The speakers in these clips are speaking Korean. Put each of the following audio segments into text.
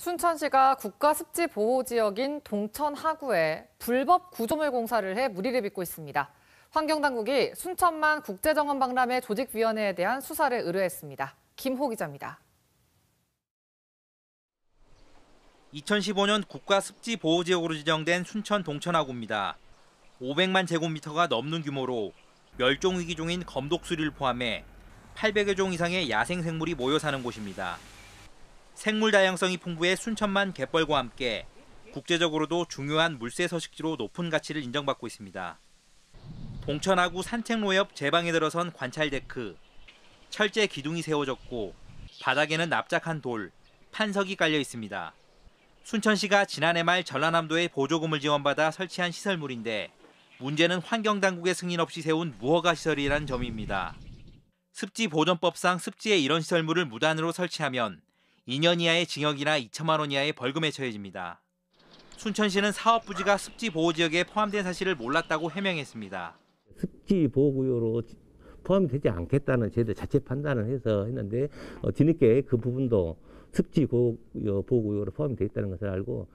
순천시가 국가습지보호지역인 동천 하구에 불법 구조물 공사를 해 무리를 빚고 있습니다. 환경당국이 순천만 국제정원 박람회 조직위원회에 대한 수사를 의뢰했습니다. 김호 기자입니다. 2015년 국가습지보호지역으로 지정된 순천 동천하구입니다. 500만 제곱미터가 넘는 규모로 멸종위기 종인 검독수리를 포함해 800여 종 이상의 야생생물이 모여 사는 곳입니다. 생물 다양성이 풍부해 순천만 갯벌과 함께 국제적으로도 중요한 물새 서식지로 높은 가치를 인정받고 있습니다. 봉천하구 산책로 옆 제방에 들어선 관찰 데크. 철제 기둥이 세워졌고 바닥에는 납작한 돌, 판석이 깔려 있습니다. 순천시가 지난해 말 전라남도에 보조금을 지원받아 설치한 시설물인데 문제는 환경당국의 승인 없이 세운 무허가 시설이란 점입니다. 습지 보전법상 습지에 이런 시설물을 무단으로 설치하면 2년 이하의 징역이나 2천만 원 이하의 벌금에 처해집니다. 순천시는 사업 부지가 습지 보호 지역에 포함된 사실을 몰랐다고 해명했습니다. 습지 보호구역으로 포함되지 않겠다는 저희 자체 판단을 해서 했는데 어, 뒤늦게 그 부분도 습지 보호구역으로 포함되어 있다는 것을 알고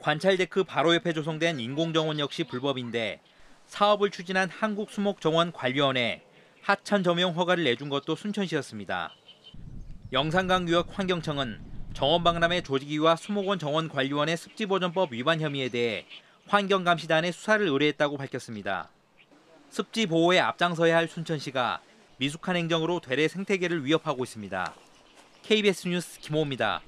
관찰데크 바로 옆에 조성된 인공정원 역시 불법인데 사업을 추진한 한국수목정원 관리원에 하천 점용 허가를 내준 것도 순천시였습니다. 영산강유역 환경청은 정원박람회 조직위와 수목원 정원관리원의 습지보전법 위반 혐의에 대해 환경감시단에 수사를 의뢰했다고 밝혔습니다. 습지 보호에 앞장서야 할 순천시가 미숙한 행정으로 되레 생태계를 위협하고 있습니다. KBS 뉴스 김호입니다.